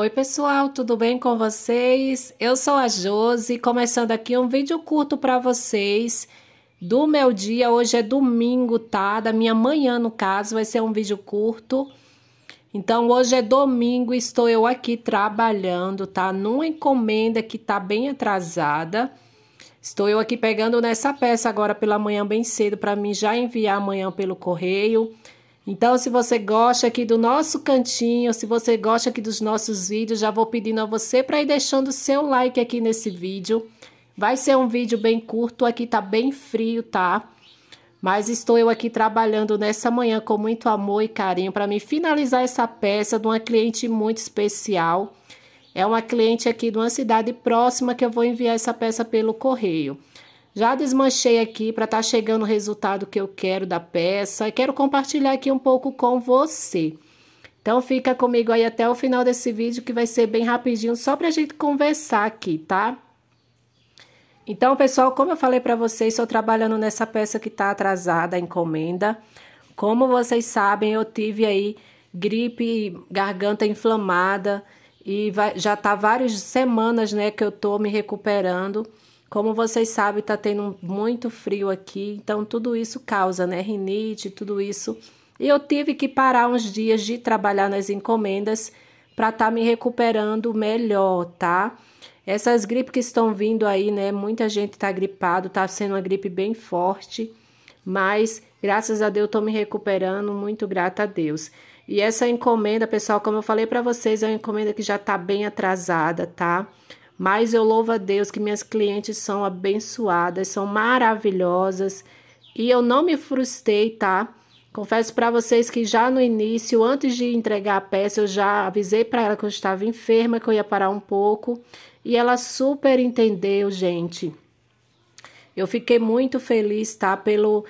Oi pessoal, tudo bem com vocês? Eu sou a Josi, começando aqui um vídeo curto para vocês do meu dia. Hoje é domingo, tá? Da minha manhã, no caso, vai ser um vídeo curto. Então, hoje é domingo, estou eu aqui trabalhando, tá? Numa encomenda que tá bem atrasada. Estou eu aqui pegando nessa peça agora pela manhã bem cedo para mim já enviar amanhã pelo correio. Então, se você gosta aqui do nosso cantinho, se você gosta aqui dos nossos vídeos, já vou pedindo a você para ir deixando seu like aqui nesse vídeo. Vai ser um vídeo bem curto, aqui tá bem frio, tá? Mas estou eu aqui trabalhando nessa manhã com muito amor e carinho para me finalizar essa peça de uma cliente muito especial. É uma cliente aqui de uma cidade próxima que eu vou enviar essa peça pelo correio. Já desmanchei aqui para estar tá chegando o resultado que eu quero da peça. E quero compartilhar aqui um pouco com você. Então, fica comigo aí até o final desse vídeo, que vai ser bem rapidinho, só para a gente conversar aqui, tá? Então, pessoal, como eu falei para vocês, estou trabalhando nessa peça que está atrasada, a encomenda. Como vocês sabem, eu tive aí gripe, garganta inflamada, e vai, já tá várias semanas, né, que eu tô me recuperando. Como vocês sabem, tá tendo muito frio aqui, então tudo isso causa, né? Rinite, tudo isso. E eu tive que parar uns dias de trabalhar nas encomendas para estar tá me recuperando melhor, tá? Essas gripes que estão vindo aí, né? Muita gente tá gripado, tá sendo uma gripe bem forte, mas graças a Deus tô me recuperando, muito grata a Deus. E essa encomenda, pessoal, como eu falei para vocês, é uma encomenda que já tá bem atrasada, tá? Mas eu louvo a Deus que minhas clientes são abençoadas, são maravilhosas e eu não me frustrei, tá? Confesso para vocês que já no início, antes de entregar a peça, eu já avisei para ela que eu estava enferma, que eu ia parar um pouco, e ela super entendeu, gente. Eu fiquei muito feliz, tá, pelo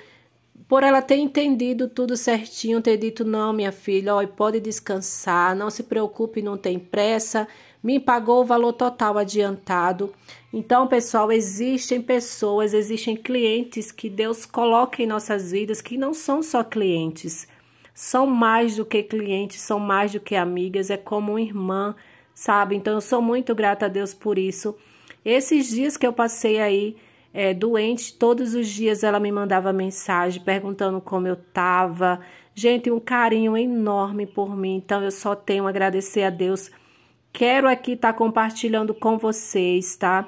por ela ter entendido tudo certinho, ter dito não, minha filha, ó, pode descansar, não se preocupe, não tem pressa me pagou o valor total adiantado. Então, pessoal, existem pessoas, existem clientes que Deus coloca em nossas vidas que não são só clientes, são mais do que clientes, são mais do que amigas, é como uma irmã, sabe? Então, eu sou muito grata a Deus por isso. Esses dias que eu passei aí é, doente, todos os dias ela me mandava mensagem perguntando como eu tava. Gente, um carinho enorme por mim. Então, eu só tenho a agradecer a Deus quero aqui estar tá compartilhando com vocês, tá?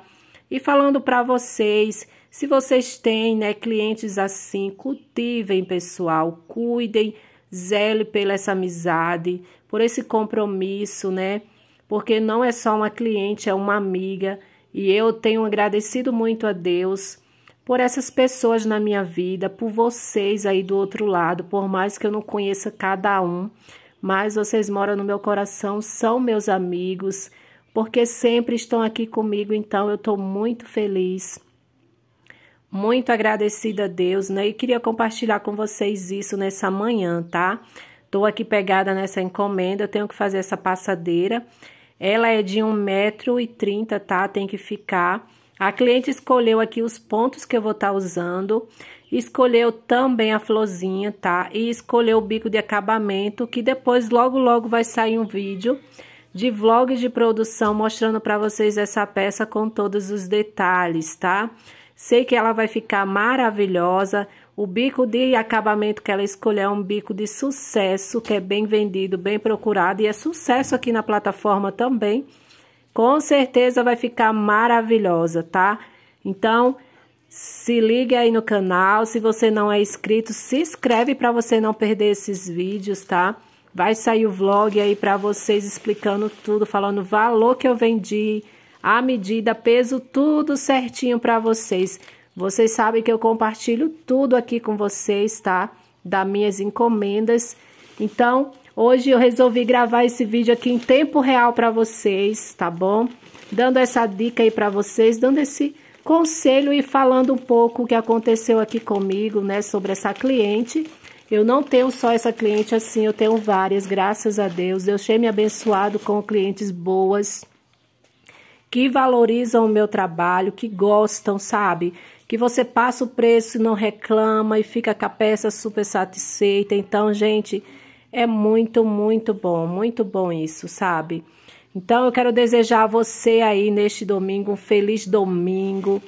E falando para vocês, se vocês têm, né, clientes assim, cultivem, pessoal, cuidem, zele pela essa amizade, por esse compromisso, né? Porque não é só uma cliente, é uma amiga, e eu tenho agradecido muito a Deus por essas pessoas na minha vida, por vocês aí do outro lado, por mais que eu não conheça cada um, mas vocês moram no meu coração, são meus amigos, porque sempre estão aqui comigo, então eu estou muito feliz. Muito agradecida a Deus, né? E queria compartilhar com vocês isso nessa manhã, tá? Tô aqui pegada nessa encomenda, eu tenho que fazer essa passadeira. Ela é de 1,30m, tá? Tem que ficar. A cliente escolheu aqui os pontos que eu vou estar tá usando Escolheu também a florzinha, tá? E escolheu o bico de acabamento, que depois logo logo vai sair um vídeo de vlogs de produção mostrando para vocês essa peça com todos os detalhes, tá? Sei que ela vai ficar maravilhosa. O bico de acabamento que ela escolheu é um bico de sucesso, que é bem vendido, bem procurado e é sucesso aqui na plataforma também. Com certeza vai ficar maravilhosa, tá? Então, se ligue aí no canal, se você não é inscrito, se inscreve para você não perder esses vídeos, tá? Vai sair o vlog aí para vocês explicando tudo, falando o valor que eu vendi, a medida, peso, tudo certinho para vocês. Vocês sabem que eu compartilho tudo aqui com vocês, tá? Das minhas encomendas. Então, hoje eu resolvi gravar esse vídeo aqui em tempo real para vocês, tá bom? Dando essa dica aí para vocês, dando esse conselho e falando um pouco o que aconteceu aqui comigo, né, sobre essa cliente. Eu não tenho só essa cliente assim, eu tenho várias, graças a Deus. Eu achei me abençoado com clientes boas, que valorizam o meu trabalho, que gostam, sabe? Que você passa o preço e não reclama e fica com a peça super satisfeita. Então, gente, é muito, muito bom, muito bom isso, sabe? Então eu quero desejar a você aí neste domingo um feliz domingo.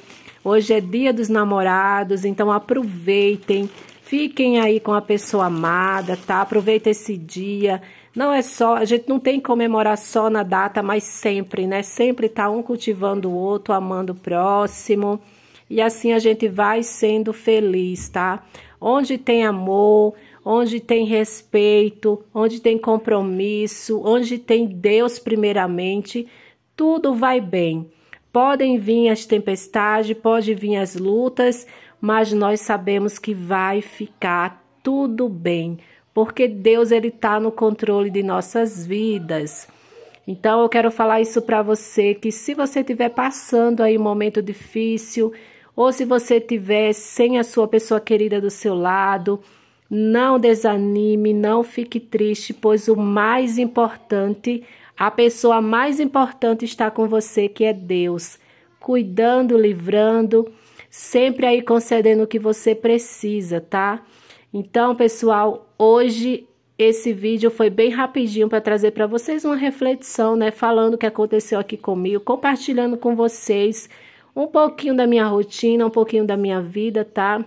Hoje é dia dos namorados, então aproveitem, fiquem aí com a pessoa amada, tá? Aproveita esse dia. Não é só, a gente não tem que comemorar só na data, mas sempre, né? Sempre tá um cultivando o outro, amando o próximo. E assim a gente vai sendo feliz, tá? Onde tem amor, onde tem respeito, onde tem compromisso, onde tem Deus primeiramente, tudo vai bem. Podem vir as tempestades, pode vir as lutas, mas nós sabemos que vai ficar tudo bem, porque Deus ele está no controle de nossas vidas. Então eu quero falar isso para você que se você estiver passando aí um momento difícil ou se você estiver sem a sua pessoa querida do seu lado, não desanime, não fique triste, pois o mais importante, a pessoa mais importante está com você, que é Deus, cuidando, livrando, sempre aí concedendo o que você precisa, tá? Então, pessoal, hoje esse vídeo foi bem rapidinho para trazer para vocês uma reflexão, né? Falando o que aconteceu aqui comigo, compartilhando com vocês um pouquinho da minha rotina, um pouquinho da minha vida, tá?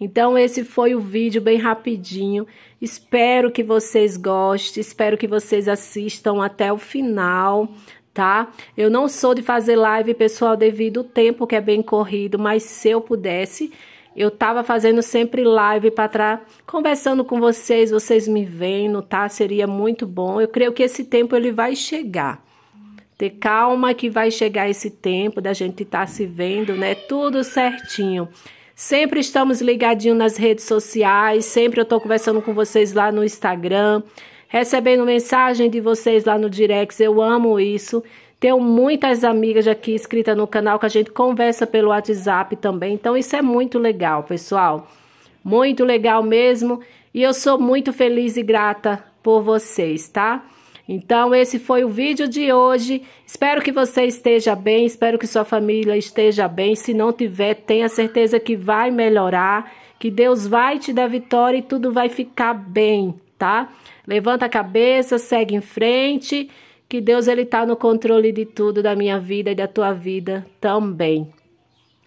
Então, esse foi o vídeo bem rapidinho. Espero que vocês gostem, espero que vocês assistam até o final, tá? Eu não sou de fazer live, pessoal, devido ao tempo que é bem corrido, mas se eu pudesse, eu tava fazendo sempre live para estar conversando com vocês, vocês me vendo, tá? Seria muito bom. Eu creio que esse tempo ele vai chegar. Ter calma que vai chegar esse tempo da gente estar tá se vendo, né? Tudo certinho. Sempre estamos ligadinhos nas redes sociais, sempre eu estou conversando com vocês lá no Instagram, recebendo mensagem de vocês lá no Direct, eu amo isso. Tenho muitas amigas aqui inscritas no canal que a gente conversa pelo WhatsApp também, então isso é muito legal, pessoal. Muito legal mesmo, e eu sou muito feliz e grata por vocês, tá? Então, esse foi o vídeo de hoje. Espero que você esteja bem, espero que sua família esteja bem. Se não tiver, tenha certeza que vai melhorar, que Deus vai te dar vitória e tudo vai ficar bem, tá? Levanta a cabeça, segue em frente, que Deus ele tá no controle de tudo da minha vida e da tua vida também.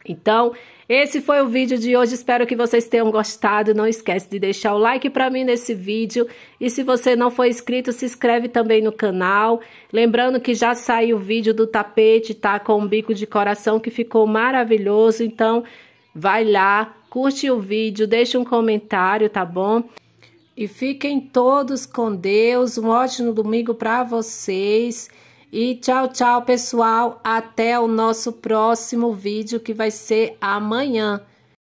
Então, esse foi o vídeo de hoje. Espero que vocês tenham gostado. Não esquece de deixar o like para mim nesse vídeo. E se você não for inscrito, se inscreve também no canal. Lembrando que já saiu o vídeo do tapete, tá? Com um bico de coração que ficou maravilhoso. Então, vai lá, curte o vídeo, deixa um comentário, tá bom? E fiquem todos com Deus. Um ótimo domingo para vocês. E tchau, tchau, pessoal. Até o nosso próximo vídeo que vai ser amanhã.